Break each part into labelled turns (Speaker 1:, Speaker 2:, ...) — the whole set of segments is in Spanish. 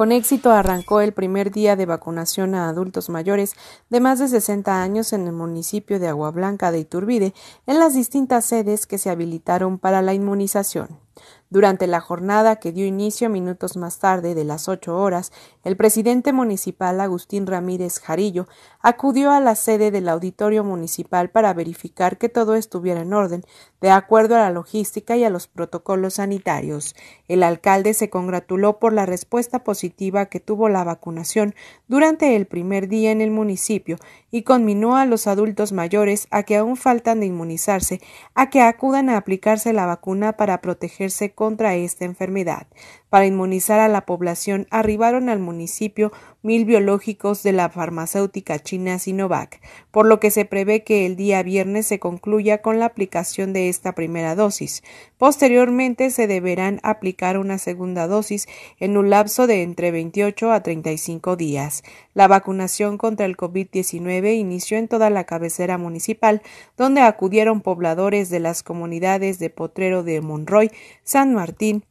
Speaker 1: Con éxito arrancó el primer día de vacunación a adultos mayores de más de 60 años en el municipio de Agua Blanca de Iturbide, en las distintas sedes que se habilitaron para la inmunización. Durante la jornada que dio inicio minutos más tarde de las ocho horas, el presidente municipal Agustín Ramírez Jarillo acudió a la sede del auditorio municipal para verificar que todo estuviera en orden, de acuerdo a la logística y a los protocolos sanitarios. El alcalde se congratuló por la respuesta positiva que tuvo la vacunación durante el primer día en el municipio y conminó a los adultos mayores a que aún faltan de inmunizarse a que acudan a aplicarse la vacuna para protegerse contra esta enfermedad. Para inmunizar a la población arribaron al municipio mil biológicos de la farmacéutica china Sinovac, por lo que se prevé que el día viernes se concluya con la aplicación de esta primera dosis. Posteriormente se deberán aplicar una segunda dosis en un lapso de entre 28 a 35 días. La vacunación contra el COVID-19 inició en toda la cabecera municipal, donde acudieron pobladores de las comunidades de Potrero de Monroy, San Martín,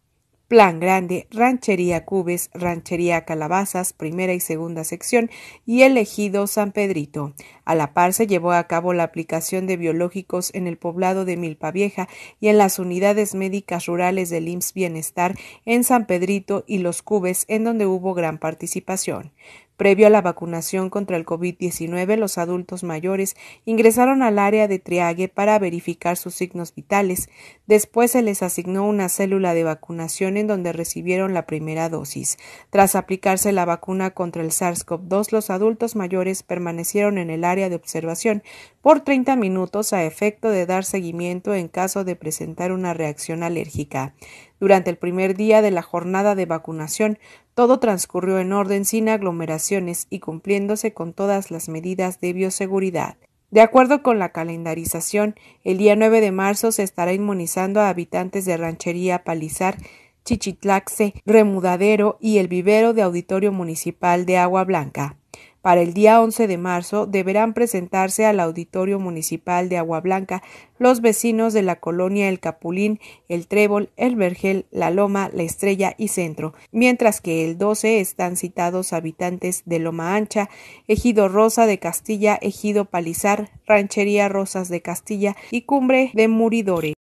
Speaker 1: Plan Grande, Ranchería Cubes, Ranchería Calabazas, primera y segunda sección, y el ejido San Pedrito. A la par se llevó a cabo la aplicación de biológicos en el poblado de Milpa Vieja y en las unidades médicas rurales del IMSS Bienestar en San Pedrito y Los Cubes, en donde hubo gran participación. Previo a la vacunación contra el COVID-19, los adultos mayores ingresaron al área de triague para verificar sus signos vitales. Después se les asignó una célula de vacunación en donde recibieron la primera dosis. Tras aplicarse la vacuna contra el SARS-CoV-2, los adultos mayores permanecieron en el área de observación por 30 minutos a efecto de dar seguimiento en caso de presentar una reacción alérgica. Durante el primer día de la jornada de vacunación, todo transcurrió en orden sin aglomeraciones y cumpliéndose con todas las medidas de bioseguridad. De acuerdo con la calendarización, el día 9 de marzo se estará inmunizando a habitantes de Ranchería Palizar, Chichitlaxe, Remudadero y el vivero de Auditorio Municipal de Agua Blanca. Para el día 11 de marzo deberán presentarse al Auditorio Municipal de Agua Blanca los vecinos de la colonia El Capulín, El Trébol, El Vergel, La Loma, La Estrella y Centro, mientras que el 12 están citados habitantes de Loma Ancha, Ejido Rosa de Castilla, Ejido Palizar, Ranchería Rosas de Castilla y Cumbre de Muridore.